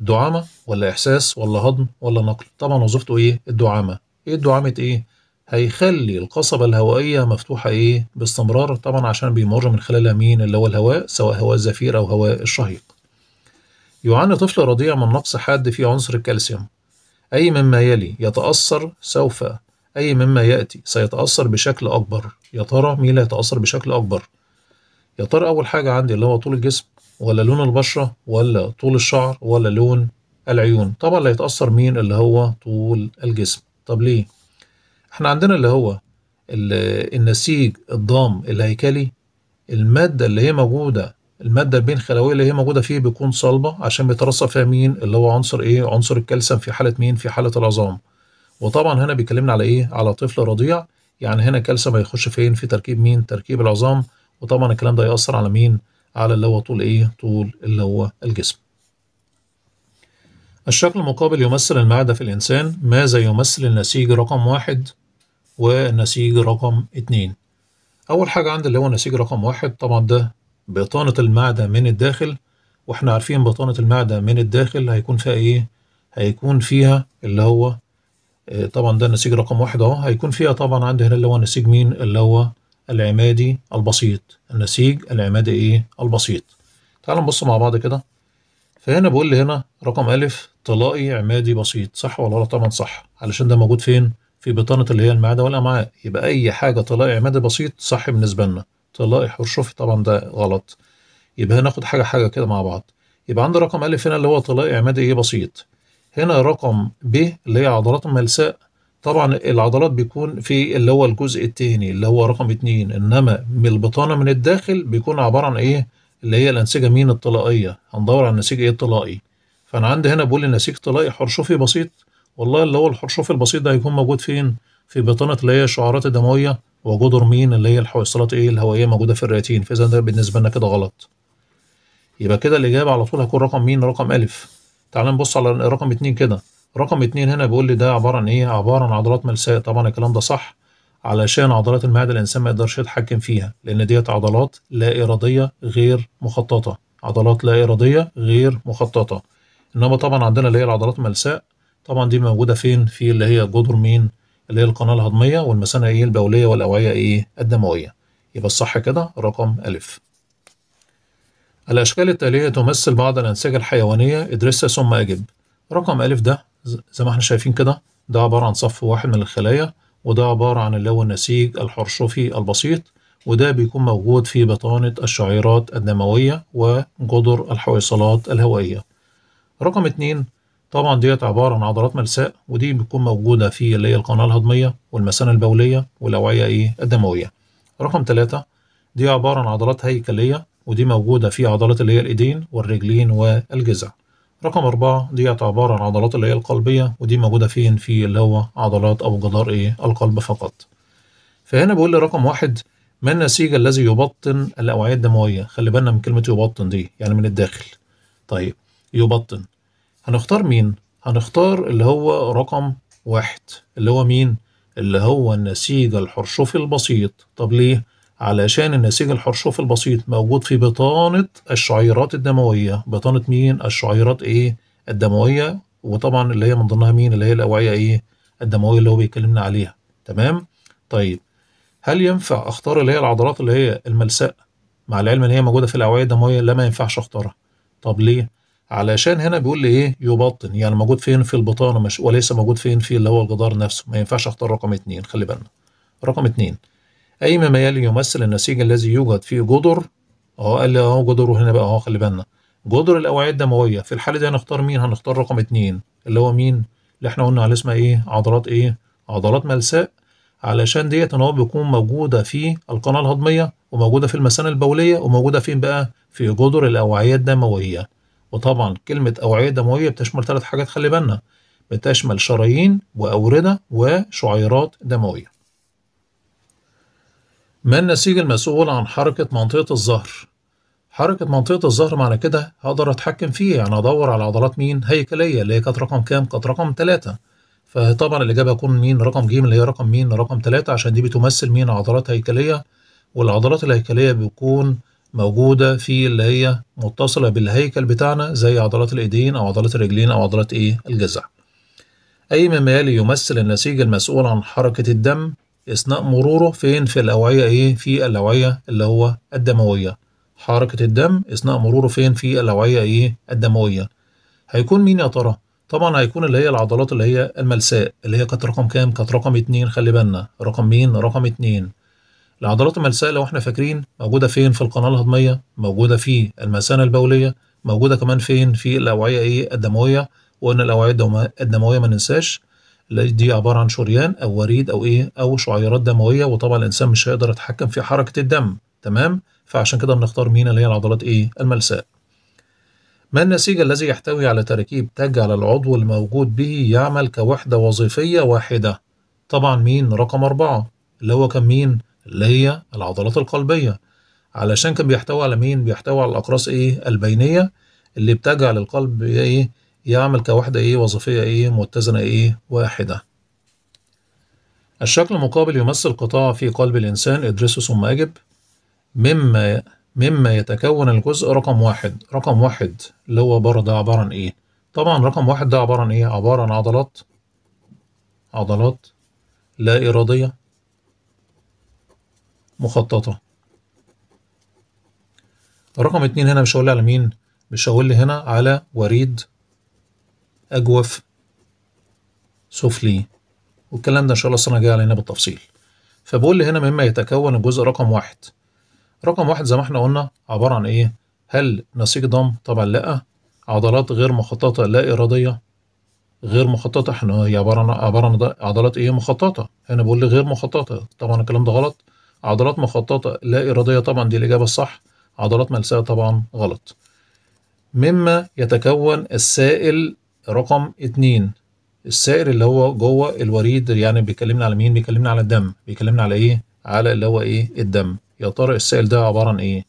دعامة ولا إحساس ولا هضم ولا نقل؟ طبعا وظيفته إيه؟ الدعامة إيه الدعامة إيه؟ هيخلي القصبة الهوائية مفتوحة إيه؟ باستمرار طبعا عشان بيمر من خلالها مين اللي هو الهواء سواء هواء الزفير أو هواء الشهيق يعاني طفل رضيع من نقص حاد في عنصر الكالسيوم أي مما يلي يتأثر سوف أي مما يأتي سيتأثر بشكل أكبر يا ترى مين اللي هيتأثر بشكل أكبر يا ترى أول حاجة عندي اللي هو طول الجسم ولا لون البشرة ولا طول الشعر ولا لون العيون طبعا اللي هيتأثر مين اللي هو طول الجسم طب ليه احنا عندنا اللي هو النسيج الضام الهيكلي المادة اللي هي موجودة المادة البين خلوية اللي هي موجودة فيه بيكون صلبة عشان بيترصف فيها مين اللي هو عنصر ايه عنصر الكالسيوم في حالة مين في حالة العظام وطبعا هنا بيكلمنا على ايه على طفل رضيع يعني هنا كالسيوم هيخش فين في تركيب مين تركيب العظام وطبعا الكلام ده هيأثر على مين على اللي هو طول ايه طول اللي هو الجسم الشكل المقابل يمثل المعدة في الإنسان ماذا يمثل النسيج رقم واحد والنسيج رقم اتنين أول حاجة عند اللي هو النسيج رقم واحد طبعا ده بطانة المعدة من الداخل واحنا عارفين بطانة المعدة من الداخل هيكون فيها ايه هيكون فيها اللي هو آه، طبعا ده النسيج رقم واحد اهو هيكون فيها طبعا عندي هنا اللي هو نسيج مين اللي هو العمادي البسيط النسيج العمادي ايه البسيط تعالوا نبص مع بعض كده فهنا بقول لي هنا رقم ألف طلائي عمادي بسيط صح ولا لا طبعا صح علشان ده موجود فين في بطانة اللي هي المعدة والأمعاء يبقى أي حاجة طلائي عمادي بسيط صح بالنسبة لنا طلائي حرشفي طبعا ده غلط يبقى هناخد حاجة حاجة كده مع بعض يبقى عندي رقم ألف هنا اللي هو طلائي عمادي إيه بسيط هنا رقم ب اللي هي عضلات الملساء طبعا العضلات بيكون في اللي هو الجزء التاني اللي هو رقم اتنين انما من البطانه من الداخل بيكون عباره عن ايه اللي هي الانسجه مين الطلائيه هندور على النسيج ايه الطلائي فانا عندي هنا بقول النسيج طلائي حرشوفي بسيط والله اللي هو الحرشوفي البسيط ده هيكون موجود فين في بطانه اللي هي الشعرات الدمويه وجدر مين اللي هي الحويصلات ايه الهوائيه موجوده في الرئتين فاذا ده بالنسبه لنا كده غلط يبقى كده الاجابه على طول هيكون رقم مين رقم ا تعال نبص على رقم اتنين كده رقم اتنين هنا بيقول لي ده عبارة عن ايه عبارة عن عضلات ملساء طبعا الكلام ده صح علشان عضلات المعدة الإنسان ما يقدرش يتحكم فيها لأن ديت عضلات لا إرادية غير مخططة عضلات لا إرادية غير مخططة إنما طبعا عندنا اللي هي العضلات الملساء طبعا دي موجودة فين في اللي هي جدر مين اللي هي القناة الهضمية والمثانة إيه البولية والأوعية إيه الدموية يبقى الصح كده رقم ألف الأشكال التالية تمثل بعض الأنسجة الحيوانية ادرسها ثم أجب رقم ألف ده زي ما احنا شايفين كده ده عبارة عن صف واحد من الخلايا وده عبارة عن هو النسيج الحرشفي البسيط وده بيكون موجود في بطانة الشعيرات الدموية وجدر الحويصلات الهوائية رقم اتنين طبعا ديت عبارة عن عضلات ملساء ودي بتكون موجودة في اللي هي القناة الهضمية والمثانة البولية والأوعية ايه الدموية رقم تلاتة دي عبارة عن عضلات هيكلية ودي موجودة في عضلات اللي هي الإيدين والرجلين والجذع رقم أربعة ديت عبارة عن عضلات اللي هي القلبية ودي موجودة فين في اللي هو عضلات أو جدار إيه القلب فقط فهنا بيقول لي رقم واحد ما النسيج الذي يبطن الأوعية الدموية خلي بالنا من كلمة يبطن دي يعني من الداخل طيب يبطن هنختار مين هنختار اللي هو رقم واحد اللي هو مين اللي هو النسيج الحرشفي البسيط طب ليه علشان النسيج الحرشوفي البسيط موجود في بطانة الشعيرات الدموية بطانة مين الشعيرات ايه الدموية وطبعا اللي هي من ضمنها مين اللي هي الأوعية ايه الدموية اللي هو بيكلمنا عليها تمام طيب هل ينفع اختار اللي هي العضلات اللي هي الملساء مع العلم ان هي موجودة في الأوعية الدموية لا ما ينفعش اختارها طب ليه علشان هنا بيقول لي ايه يبطن يعني موجود فين في البطانة مش وليس موجود فين في اللي هو الجدار نفسه ما ينفعش اختار رقم اتنين خلي بالنا رقم اتنين أي ما يلي يمثل النسيج الذي يوجد في جدر أهو قال لي أهو جدر وهنا بقى أهو خلي بالنا جدر الأوعية الدموية في الحالة دي هنختار مين؟ هنختار رقم اتنين اللي هو مين؟ اللي احنا قلنا على اسمها إيه؟ عضلات إيه؟ عضلات ملساء علشان ديت ان هو بيكون موجوده في القناه الهضميه وموجوده في المثانه البوليه وموجوده فين بقى؟ في جدر الاوعيه الدمويه وطبعا كلمه اوعيه دمويه بتشمل ثلاث حاجات خلي بالنا بتشمل شرايين واورده وشعيرات دمويه ما النسيج المسؤول عن حركة منطقة الظهر؟ حركة منطقة الظهر معنى كده هقدر أتحكم فيه يعني أدور على عضلات مين هيكلية اللي هي كانت رقم كام؟ كانت رقم تلاتة فطبعا الإجابة هتكون مين رقم جيم اللي هي رقم مين رقم تلاتة عشان دي بتمثل مين عضلات هيكلية والعضلات الهيكلية بتكون موجودة في اللي هي متصلة بالهيكل بتاعنا زي عضلات الإيدين أو عضلات الرجلين أو عضلات إيه الجزع أي مما يلي يمثل النسيج المسؤول عن حركة الدم اثناء مروره فين في الاوعيه ايه في الاوعيه اللي هو الدمويه حركه الدم اثناء مروره فين في الاوعيه ايه الدمويه هيكون مين يا ترى طبعا هيكون اللي هي العضلات اللي هي الملساء اللي هي كانت رقم كام كانت رقم اتنين خلي بالنا رقم مين رقم اتنين العضلات الملساء لو احنا فاكرين موجوده فين في القناه الهضميه موجوده في المثانه البوليه موجوده كمان فين في الاوعيه ايه الدمويه وان الاوعيه الدمويه ما ننساش دي عباره عن شريان او وريد او ايه او شعيرات دمويه وطبعا الانسان مش هيقدر يتحكم في حركه الدم تمام فعشان كده بنختار مين اللي هي العضلات ايه الملساء ما النسيج الذي يحتوي على تركيب تجعل العضو الموجود به يعمل كوحده وظيفيه واحده طبعا مين رقم أربعة اللي هو كان مين اللي هي العضلات القلبيه علشان كان بيحتوي على مين بيحتوي على الاقراص ايه البينيه اللي بتجعل القلب ايه يعمل كوحدة إيه وظيفية إيه متزنة إيه واحدة الشكل المقابل يمثل قطاع في قلب الإنسان ادرسه ثم أجب مما مما يتكون الجزء رقم واحد رقم واحد اللي هو بره ده عبارة عن إيه طبعا رقم واحد ده عبارة عن إيه عبارة عن عضلات عضلات لا إرادية مخططة رقم اتنين هنا مش هقول على مين مش هقول هنا على وريد أجوف سفلي والكلام ده إن شاء الله السنة الجاية علينا بالتفصيل فبقول لي هنا مما يتكون الجزء رقم واحد رقم واحد زي ما احنا قلنا عبارة عن إيه هل نسيج ضم طبعا لأ عضلات غير مخططة لا إرادية غير مخططة احنا هي عبارة عن عبارة عن عضلات إيه مخططة هنا بقول لي غير مخططة طبعا الكلام ده غلط عضلات مخططة لا إرادية طبعا دي الإجابة الصح عضلات ملساء طبعا غلط مما يتكون السائل رقم اتنين السائر اللي هو جوه الوريد يعني بيكلمنا على مين بيكلمنا على الدم بيكلمنا على ايه على اللي هو ايه الدم يا ترى السائل ده عباره عن ايه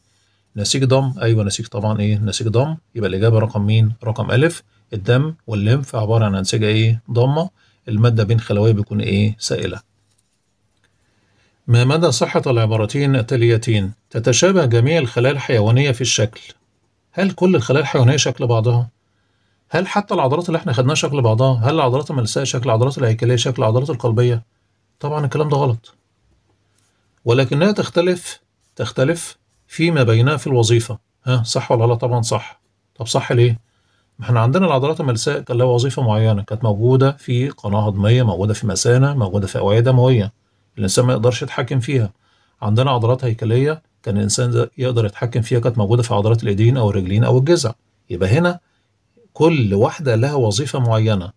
نسيج ضم ايوه نسيج طبعا ايه نسيج ضم يبقى الاجابه رقم مين رقم الف الدم واللمف عباره عن انسجه ايه ضمه الماده بين خلويه بيكون ايه سائله ما مدى صحة العبارتين التاليتين؟ تتشابه جميع الخلايا الحيوانية في الشكل. هل كل الخلايا الحيوانية شكل بعضها؟ هل حتى العضلات اللي احنا خدناها شكل بعضها هل العضلات الملسيه شكل العضلات الهيكليه شكل العضلات القلبيه طبعا الكلام ده غلط ولكنها تختلف تختلف فيما بينها في الوظيفه ها صح ولا لا طبعا صح طب صح ليه ما احنا عندنا العضلات الملساء كان لها وظيفه معينه كانت موجوده في قناه هضميه موجوده في مثانه موجوده في اوعيه دمويه الانسان ما يقدرش يتحكم فيها عندنا عضلات هيكليه كان الانسان يقدر يتحكم فيها كانت موجوده في عضلات الايدين او الرجلين او الجذع يبقى هنا كل واحدة لها وظيفة معينة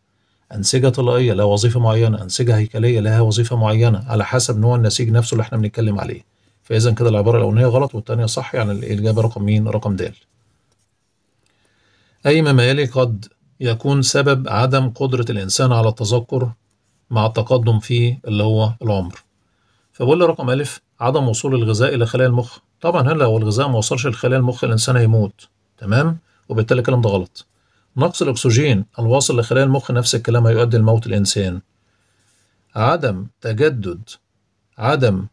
أنسجة طلائية لها وظيفة معينة أنسجة هيكلية لها وظيفة معينة على حسب نوع النسيج نفسه اللي احنا بنتكلم عليه فإذا كده العبارة الأولانية غلط والتانية صح يعني الإجابة رقم مين؟ رقم د أي مما يلي قد يكون سبب عدم قدرة الإنسان على التذكر مع التقدم في اللي هو العمر فبقول لي رقم ألف عدم وصول الغذاء إلى خلايا المخ طبعا هلا لو الغذاء ما وصلش لخلايا المخ الإنسان هيموت تمام وبالتالي الكلام ده غلط نقص الأكسجين الواصل لخلايا المخ نفس الكلام هيؤدي لموت الإنسان عدم تجدد عدم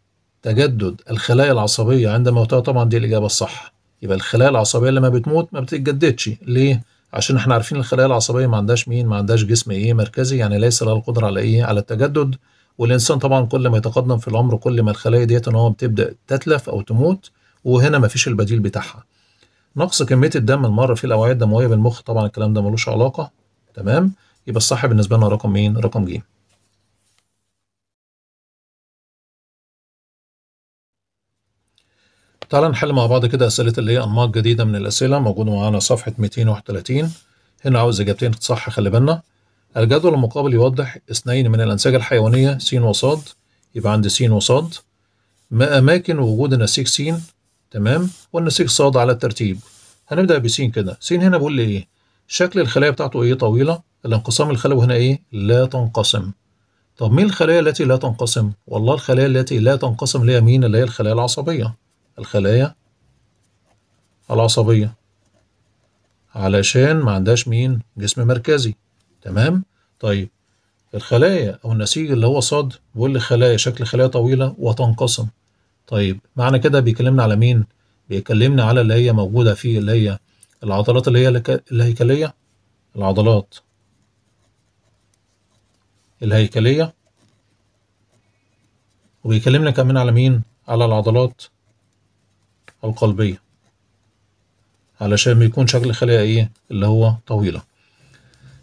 تجدد الخلايا العصبية عند موتها طبعا دي الإجابة الصح يبقى الخلايا العصبية لما بتموت ما بتتجددش ليه؟ عشان احنا عارفين الخلايا العصبية ما عندهاش مين ما عندهاش جسم ايه مركزي يعني ليس لها القدرة على ايه على التجدد والإنسان طبعا كل ما يتقدم في العمر كل ما الخلايا ديت ان هو بتبدأ تتلف أو تموت وهنا ما فيش البديل بتاعها نقص كميه الدم المر في الاوعيه الدمويه بالمخ طبعا الكلام ده ملوش علاقه تمام يبقى الصح بالنسبه لنا رقم مين رقم ج تعالى نحل مع بعض كده اسئله اللي هي انماط جديده من الاسئله موجوده معانا صفحه 231 هنا عاوز اجابتين صح خلي بالنا الجدول المقابل يوضح اثنين من الانسجه الحيوانيه س وص يبقى عندي س وص ما اماكن وجود النسيج س تمام والنسيج صاد على الترتيب هنبدا بسين س كده س هنا بيقول لي ايه شكل الخلايا بتاعته ايه طويله الانقسام الخلوي هنا ايه لا تنقسم طب مين الخلايا التي لا تنقسم والله الخلايا التي لا تنقسم اللي هي مين اللي هي الخلايا العصبيه الخلايا العصبيه علشان ما عندهاش مين جسم مركزي تمام طيب الخلايا او النسيج اللي هو صاد بيقول لي خلايا شكل خلايا طويله وتنقسم طيب معنى كده بيكلمنا على مين؟ بيكلمنا على اللي هي موجودة في اللي هي العضلات اللي هي الهيكلية العضلات الهيكلية وبيكلمنا كمان على مين؟ على العضلات القلبية علشان بيكون شكل الخلية ايه؟ اللي هو طويلة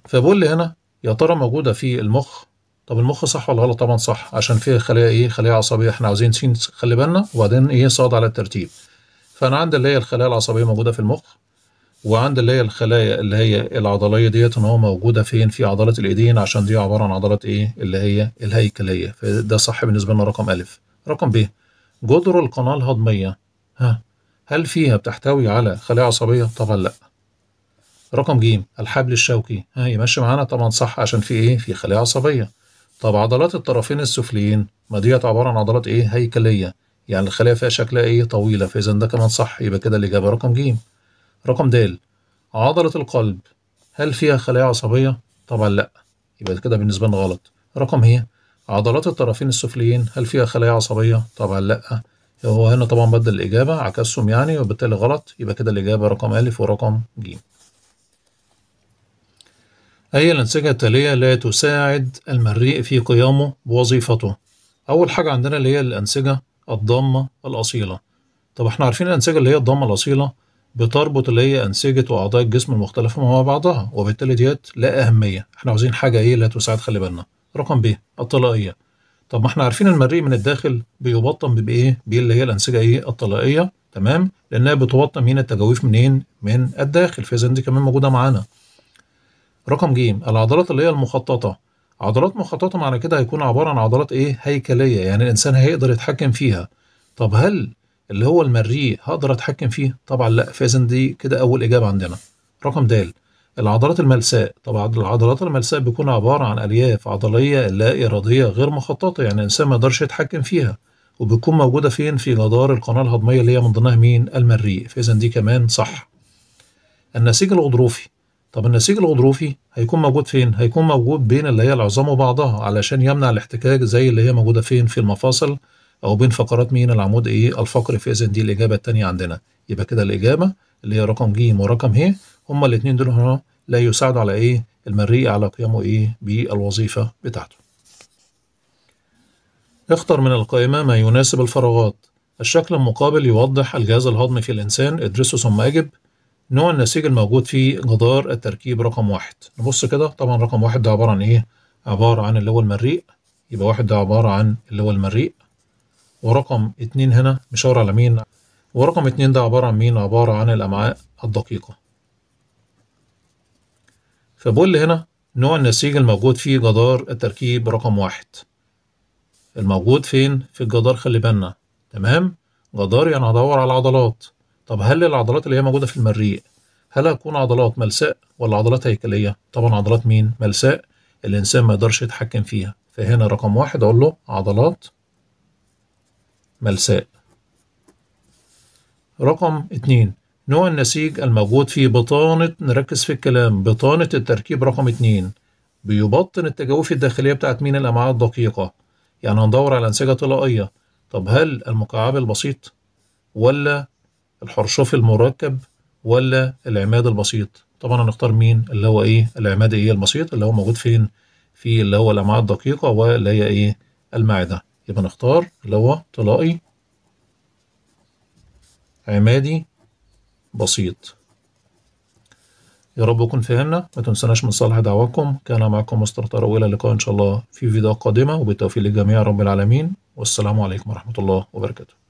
فبقول لي هنا يا ترى موجودة في المخ طب المخ صح ولا غلط طبعا صح عشان فيه خلايا ايه خلايا عصبيه احنا عاوزين خلي بالنا وبعدين ايه صاد على الترتيب فانا عندي اللي هي الخلايا العصبيه موجوده في المخ وعندي اللي هي الخلايا اللي هي العضليه ديت ان هو موجوده فين في عضله الايدين عشان دي عباره عن عضله ايه اللي هي الهيكليه فده صح بالنسبه لنا رقم الف رقم ب جدر القناه الهضميه ها هل فيها بتحتوي على خلايا عصبيه طبعا لا رقم ج الحبل الشوكي ها يمشي معانا طبعا صح عشان في ايه في خلايا عصبيه طب عضلات الطرفين السفليين ما ديت عبارة عن عضلات إيه هيكلية يعني الخلية فيها شكلها إيه طويلة فإذا ده كمان صح يبقى كده الإجابة رقم ج رقم د عضلة القلب هل فيها خلايا عصبية؟ طبعا لأ يبقى كده بالنسبة لنا غلط رقم هي إيه؟ عضلات الطرفين السفليين هل فيها خلايا عصبية؟ طبعا لأ هو هنا طبعا بدل الإجابة عكسهم يعني وبالتالي غلط يبقى كده الإجابة رقم أ ورقم ج هي الأنسجة التالية لا تساعد المريء في قيامه بوظيفته أول حاجة عندنا اللي هي الأنسجة الضامة الأصيلة طب احنا عارفين الأنسجة اللي هي الضامة الأصيلة بتربط اللي هي أنسجة وأعضاء الجسم المختلفة مع بعضها وبالتالي ديت لا أهمية احنا عاوزين حاجة إيه لا تساعد خلي بالنا رقم ب الطلائية طب ما احنا عارفين المريء من الداخل بيبطن بإيه بإيه اللي هي الأنسجة إيه الطلائية تمام لأنها بتبطن مين التجاويف منين من الداخل فإذا دي كمان موجودة معانا رقم ج العضلات اللي هي المخططة عضلات مخططة معنى كده هيكون عبارة عن عضلات إيه هيكلية يعني الإنسان هيقدر يتحكم فيها طب هل اللي هو المريء هقدر أتحكم فيه؟ طبعا لأ فإذا دي كده أول إجابة عندنا رقم د العضلات الملساء طبعا العضلات الملساء بيكون عبارة عن ألياف عضلية لا إرادية غير مخططة يعني الإنسان ما يقدرش يتحكم فيها وبتكون موجودة فين في جدار القناة الهضمية اللي هي من ضمنها مين المريء فإذا دي كمان صح النسيج الغضروفي طب النسيج الغضروفي هيكون موجود فين؟ هيكون موجود بين اللي هي العظام وبعضها علشان يمنع الاحتكاك زي اللي هي موجودة فين؟ في المفاصل أو بين فقرات مين العمود إيه؟ الفقري فإذا دي الإجابة التانية عندنا يبقى كده الإجابة اللي هي رقم ج ورقم ه هما الاتنين دول هنا لا يساعدوا على إيه؟ المريء على قيامه إيه؟ بالوظيفة بتاعته. اختر من القائمة ما يناسب الفراغات الشكل المقابل يوضح الجهاز الهضمي في الإنسان ادرسه ثم أجب نوع النسيج الموجود في جدار التركيب رقم واحد نبص كده طبعا رقم واحد ده عبارة عن ايه عبارة عن اللي هو المريء يبقى واحد ده عبارة عن اللي هو المريء ورقم اتنين هنا مشاور على مين ورقم اتنين ده عبارة عن مين عبارة عن الأمعاء الدقيقة فبقول هنا نوع النسيج الموجود في جدار التركيب رقم واحد الموجود فين في الجدار خلي بالنا تمام جدار يعني هدور على العضلات طب هل العضلات اللي هي موجودة في المريء هل هتكون عضلات ملساء ولا عضلات هيكلية؟ طبعا عضلات مين؟ ملساء الإنسان ما يقدرش يتحكم فيها فهنا رقم واحد أقول له عضلات ملساء رقم اتنين نوع النسيج الموجود في بطانة نركز في الكلام بطانة التركيب رقم اتنين بيبطن التجاوف الداخلية بتاعت مين الأمعاء الدقيقة يعني هندور على أنسجة طلائية طب هل المكعب البسيط ولا الحرشوف المركب ولا العماد البسيط طبعا هنختار مين اللي هو ايه العماد ايه البسيط اللي هو موجود فين في اللي هو الامعاء الدقيقه واللي هي ايه المعده يبقى نختار اللي هو طلائي عمادي بسيط يا رب يكون فهمنا ما تنسناش من صالح دعواكم كان معكم مستر طارق والى اللقاء ان شاء الله في فيديو قادمه وبالتوفيق للجميع رب العالمين والسلام عليكم ورحمه الله وبركاته